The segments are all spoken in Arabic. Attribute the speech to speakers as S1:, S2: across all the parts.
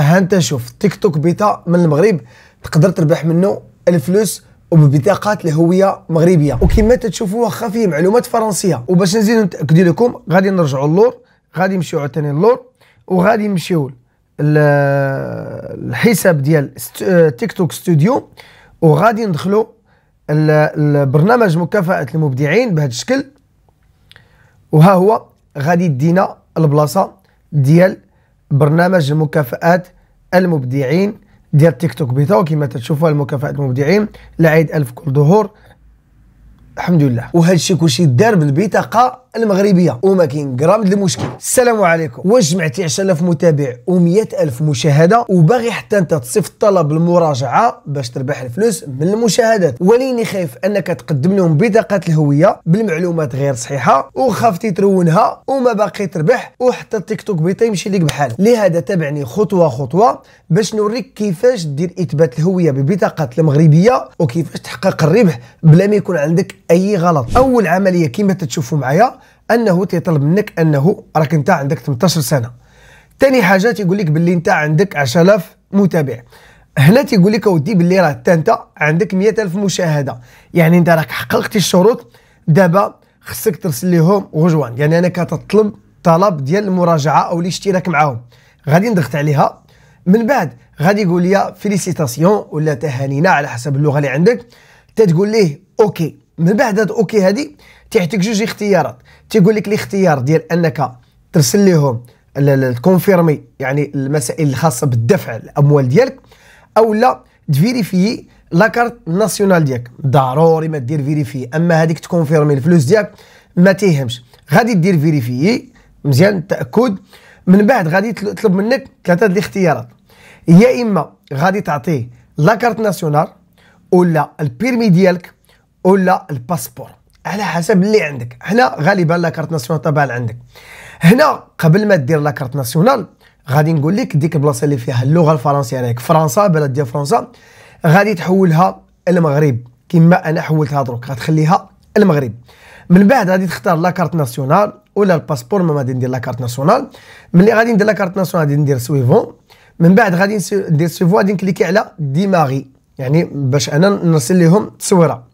S1: ها انت شوف تيك توك بيتا من المغرب تقدر تربح منه الفلوس وببطاقات الهويه مغربيه وكما تشوفوا واخا فيه معلومات فرنسيه وباش نزيدو نتاكدوا لكم غادي نرجعوا للور غادي نمشيو عاوتاني للور وغادي نمشيو الحساب ديال تيك توك ستوديو وغادي ندخلوا البرنامج مكافاه المبدعين بهذا الشكل وها هو غادي يدينا البلاصه ديال برنامج مكافآت المبدعين ديال تيك توك بيتو كما تشوفوا المكافآت المبدعين لعيد ألف كل ظهور الحمد لله وهذا الشيء كلشي دار بالبطاقه المغربيه وما كاين غرام المشكل السلام عليكم واش جمعتي 10000 متابع و100000 مشاهده وباغي حتى انت تصيفط طلب المراجعه باش تربح الفلوس من المشاهدات وليني خايف انك تقدم لهم بطاقه الهويه بالمعلومات غير صحيحه وخافتي ترونها وما باقي تربح وحتى التيك توك بيطي يمشي لك بحال لهذا تابعني خطوه خطوه باش نوريك كيفاش دير اثبات الهويه ببطاقه المغربيه وكيفاش تحقق الربح بلا ما يكون عندك اي غلط اول عمليه كما تشوفوا معايا انه تيطلب منك انه راك انت عندك 18 سنه ثاني حاجه تيقول لك باللي انت عندك 10000 متابع هنا تيقول لك اودي باللي راه انت انت عندك 100000 مشاهده يعني انت راك حققت الشروط دابا خصك ترسل لهم غجوان يعني انا كتطلب طلب ديال المراجعه او الاشتراك معاهم غادي نضغط عليها من بعد غادي يقول لي فيليسيتاسيون ولا تهانينا على حسب اللغه اللي عندك تتقول ليه اوكي من بعد هاد اوكي هادي تيعطيك جوج اختيارات تيقول لك الاختيار ديال انك ترسل لهم الكونفيرمي يعني المسائل الخاصه بالدفع الاموال ديالك او لا تفيريفي لاكارت ناسيونال ديالك ضروري ما دير فيريفي اما هذيك تكونفيرمي الفلوس ديالك ما تيهمش غادي دير فيريفي مزيان التاكد من بعد غادي تطلب منك ثلاثه الاختيارات يا اما غادي تعطيه لاكارت ناسيونال ولا البيرمي ديالك ولا الباسبور على حسب اللي عندك هنا غالبا لاكارت ناسيونال طبعا عندك هنا قبل ما دير لاكارت ناسيونال غادي نقول لك ديك البلاصه اللي فيها اللغه الفرنسيه راك فرنسا بلد ديال فرنسا غادي تحولها المغرب كما انا حولتها دروك غتخليها المغرب من بعد غادي تختار لاكارت ناسيونال ولا الباسبور ما غادي ندير لاكارت ناسيونال ملي غادي ندير لاكارت ناسيونال غادي ندير سويفون من بعد غادي ندير سويفون غادي نكليكي على ديماغي يعني باش انا نرسل لهم تصويره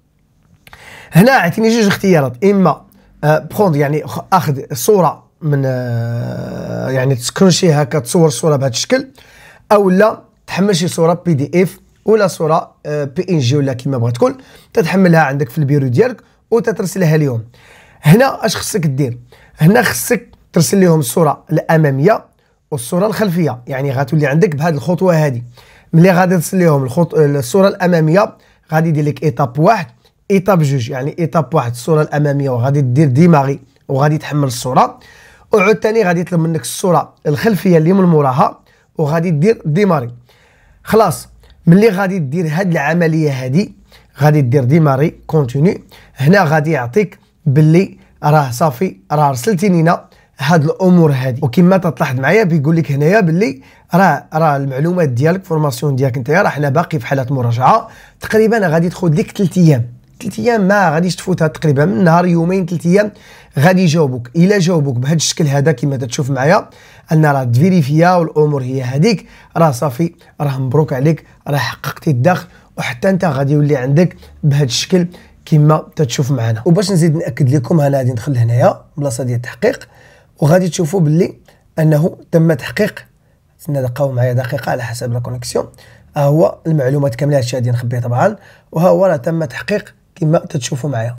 S1: هنا عطيني جوج اختيارات اما بروند آه، يعني اخذ صوره من آه، يعني تسكن شي هكا تصور صوره بهذا الشكل او لا تحمل شي صوره بي دي اف ولا صوره بي ان جي ولا كيما بغات تكون تتحملها عندك في البيرو ديالك وتترسلها لهم هنا اش خصك دير هنا خصك ترسل لهم الصوره الاماميه والصوره الخلفيه يعني غتولي عندك بهذه الخطوه هذه ملي غادي ترسل لهم الصوره الاماميه غادي يدير لك ايتاب واحد ايتاب جوج يعني ايتاب واحد الصوره الاماميه وغادي دير ديماغي وغادي تحمل الصوره وعود ثاني غادي يطلب منك الصوره الخلفيه اللي من موراها وغادي دير ديماري خلاص ملي غادي دير هاد العمليه هادي غادي دير ديماري كونتيني هنا غادي يعطيك باللي راه صافي راه رسلتي لينا هاد الامور هادي وكما تلاحظ معايا بيقول لك هنايا باللي راه راه المعلومات ديالك فورماسيون ديالك انت راه حنا باقي في حاله مراجعه تقريبا غادي تاخذ لك 3 ايام ثلاث ايام ما غاديش تفوتها تقريبا من نهار يومين ثلاث ايام غادي يجاوبوك الا جاوبوك بهذا الشكل هذا كما تشوف معايا ان راه تفيريفيا والامور هي هذيك راه صافي راه مبروك عليك راه حققتي الدخل وحتى انت غادي يولي عندك بهذا الشكل كما تتشوف معنا وباش نزيد ناكد لكم انا غادي ندخل هنايا بلاصه ديال التحقيق وغادي تشوفوا باللي انه تم تحقيق استنى دقاو معايا دقيقه على حسب لا كونيكسيون ها هو المعلومات كامله هادشي غادي نخبيه طبعا وها هو راه تم تحقيق كما تتشوفوا معايا